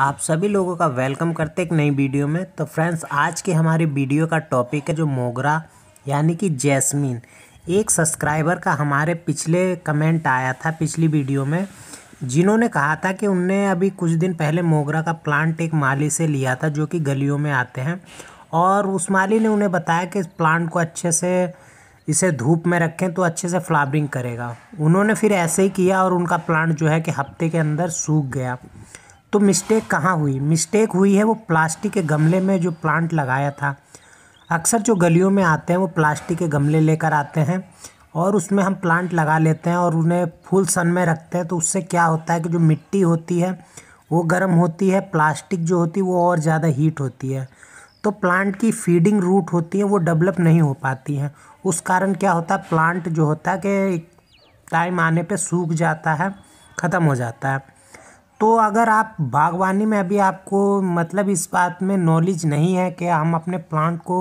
आप सभी लोगों का वेलकम करते एक नई वीडियो में तो फ्रेंड्स आज की हमारी वीडियो का टॉपिक है जो मोगरा यानी कि जैस्मिन एक सब्सक्राइबर का हमारे पिछले कमेंट आया था पिछली वीडियो में जिन्होंने कहा था कि उनने अभी कुछ दिन पहले मोगरा का प्लांट एक माली से लिया था जो कि गलियों में आते हैं और उस माली ने उन्हें बताया कि इस प्लांट को अच्छे से इसे धूप में रखें तो अच्छे से फ्लावरिंग करेगा उन्होंने फिर ऐसे ही किया और उनका प्लांट जो है कि हफ्ते के अंदर सूख गया तो मिस्टेक कहाँ हुई मिस्टेक हुई है वो प्लास्टिक के गमले में जो प्लांट लगाया था अक्सर जो गलियों में आते हैं वो प्लास्टिक के गमले लेकर आते हैं और उसमें हम प्लांट लगा लेते हैं और उन्हें फुल सन में रखते हैं तो उससे क्या होता है कि जो मिट्टी होती है वो गर्म होती है प्लास्टिक जो होती है वो और ज़्यादा हीट होती है तो प्लांट की फीडिंग रूट होती है वो डेवलप नहीं हो पाती हैं उस कारण क्या होता है प्लांट जो होता है कि टाइम आने पे सूख जाता है ख़त्म हो जाता है तो अगर आप बागवानी में अभी आपको मतलब इस बात में नॉलेज नहीं है कि हम अपने प्लांट को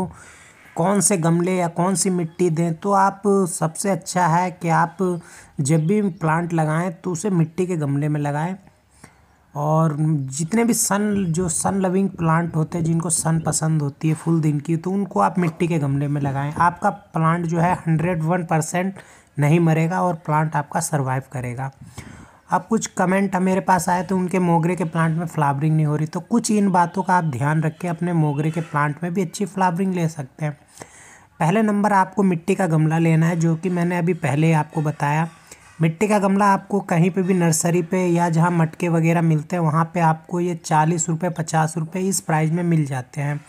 कौन से गमले या कौन सी मिट्टी दें तो आप सबसे अच्छा है कि आप जब भी प्लांट लगाएं तो उसे मिट्टी के गमले में लगाएं और जितने भी सन जो सन लविंग प्लांट होते हैं जिनको सन पसंद होती है फुल दिन की तो उनको आप मिट्टी के गमले में लगाएं आपका प्लांट जो है हंड्रेड वन परसेंट नहीं मरेगा और प्लांट आपका सर्वाइव करेगा अब कुछ कमेंट मेरे पास आए तो उनके मोगरे के प्लांट में फ्लावरिंग नहीं हो रही तो कुछ इन बातों का आप ध्यान रख के अपने मोगरे के प्लांट में भी अच्छी फ्लावरिंग ले सकते हैं पहले नंबर आपको मिट्टी का गमला लेना है जो कि मैंने अभी पहले आपको बताया मिट्टी का गमला आपको कहीं पे भी नर्सरी पे या जहाँ मटके वगैरह मिलते हैं वहाँ पे आपको ये चालीस रुपये पचास रुपये इस प्राइस में मिल जाते हैं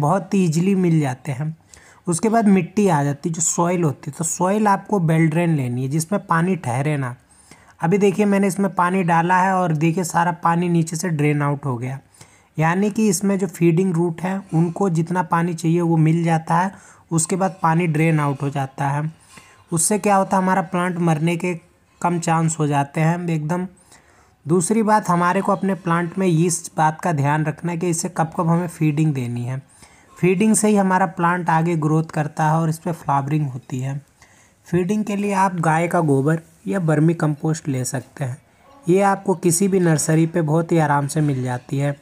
बहुत ईजिली मिल जाते हैं उसके बाद मिट्टी आ जाती है जो सॉइल होती है तो सॉइल आपको बेल्ड्रेन लेनी है जिसमें पानी ठहरे ना अभी देखिए मैंने इसमें पानी डाला है और देखिए सारा पानी नीचे से ड्रेन आउट हो गया यानी कि इसमें जो फीडिंग रूट है उनको जितना पानी चाहिए वो मिल जाता है उसके बाद पानी ड्रेन आउट हो जाता है उससे क्या होता है हमारा प्लांट मरने के कम चांस हो जाते हैं एकदम दूसरी बात हमारे को अपने प्लांट में इस बात का ध्यान रखना है कि इसे कब कब हमें फीडिंग देनी है फीडिंग से ही हमारा प्लांट आगे ग्रोथ करता है और इस पर फ्लावरिंग होती है फीडिंग के लिए आप गाय का गोबर या बर्मी कंपोस्ट ले सकते हैं ये आपको किसी भी नर्सरी पे बहुत ही आराम से मिल जाती है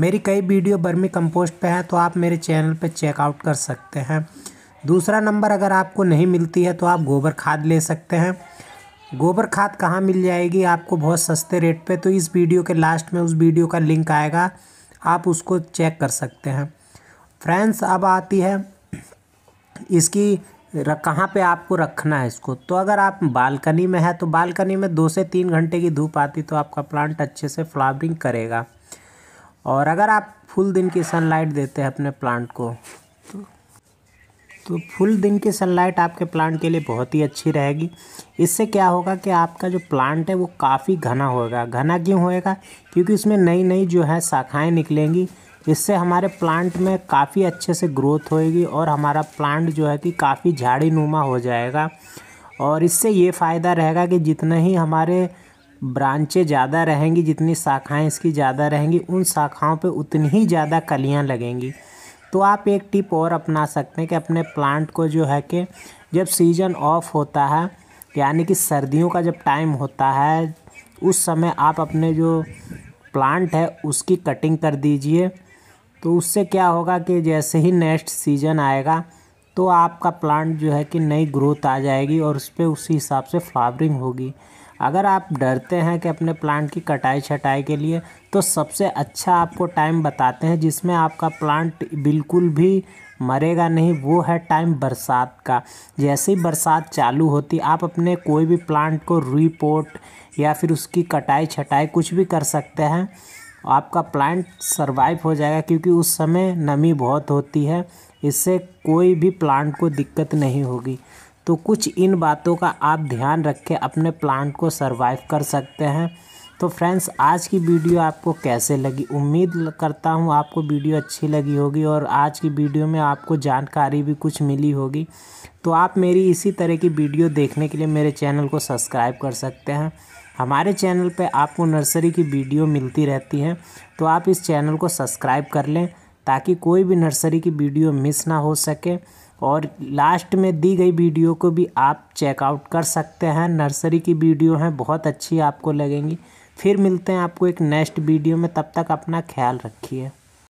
मेरी कई वीडियो बर्मी कंपोस्ट पे हैं तो आप मेरे चैनल पे चेकआउट कर सकते हैं दूसरा नंबर अगर आपको नहीं मिलती है तो आप गोबर खाद ले सकते हैं गोबर खाद कहाँ मिल जाएगी आपको बहुत सस्ते रेट पर तो इस वीडियो के लास्ट में उस वीडियो का लिंक आएगा आप उसको चेक कर सकते हैं फ्रेंड्स अब आती है इसकी कहाँ पे आपको रखना है इसको तो अगर आप बालकनी में है तो बालकनी में दो से तीन घंटे की धूप आती तो आपका प्लांट अच्छे से फ्लावरिंग करेगा और अगर आप फुल दिन की सनलाइट देते हैं अपने प्लांट को तो तो फुल दिन की सनलाइट आपके प्लांट के लिए बहुत ही अच्छी रहेगी इससे क्या होगा कि आपका जो प्लांट है वो काफ़ी घना होगा घना क्यों होएगा क्योंकि उसमें नई नई जो है शाखाएँ निकलेंगी इससे हमारे प्लांट में काफ़ी अच्छे से ग्रोथ होएगी और हमारा प्लांट जो है कि काफ़ी झाड़ी नुमा हो जाएगा और इससे ये फ़ायदा रहेगा कि जितने ही हमारे ब्रांचें ज़्यादा रहेंगी जितनी शाखाएं इसकी ज़्यादा रहेंगी उन शाखाओं पे उतनी ही ज़्यादा कलियां लगेंगी तो आप एक टिप और अपना सकते हैं कि अपने प्लांट को जो है कि जब सीज़न ऑफ होता है यानी कि सर्दियों का जब टाइम होता है उस समय आप अपने जो प्लांट है उसकी कटिंग कर दीजिए तो उससे क्या होगा कि जैसे ही नेक्स्ट सीजन आएगा तो आपका प्लांट जो है कि नई ग्रोथ आ जाएगी और उस पर उसी हिसाब से फ्लावरिंग होगी अगर आप डरते हैं कि अपने प्लांट की कटाई छटाई के लिए तो सबसे अच्छा आपको टाइम बताते हैं जिसमें आपका प्लांट बिल्कुल भी मरेगा नहीं वो है टाइम बरसात का जैसे ही बरसात चालू होती आप अपने कोई भी प्लांट को रिपोर्ट या फिर उसकी कटाई छटाई कुछ भी कर सकते हैं आपका प्लांट सर्वाइव हो जाएगा क्योंकि उस समय नमी बहुत होती है इससे कोई भी प्लांट को दिक्कत नहीं होगी तो कुछ इन बातों का आप ध्यान रख के अपने प्लांट को सर्वाइव कर सकते हैं तो फ्रेंड्स आज की वीडियो आपको कैसे लगी उम्मीद करता हूँ आपको वीडियो अच्छी लगी होगी और आज की वीडियो में आपको जानकारी भी कुछ मिली होगी तो आप मेरी इसी तरह की वीडियो देखने के लिए मेरे चैनल को सब्सक्राइब कर सकते हैं हमारे चैनल पे आपको नर्सरी की वीडियो मिलती रहती है तो आप इस चैनल को सब्सक्राइब कर लें ताकि कोई भी नर्सरी की वीडियो मिस ना हो सके और लास्ट में दी गई वीडियो को भी आप चेकआउट कर सकते हैं नर्सरी की वीडियो हैं बहुत अच्छी आपको लगेंगी फिर मिलते हैं आपको एक नेक्स्ट वीडियो में तब तक अपना ख्याल रखिए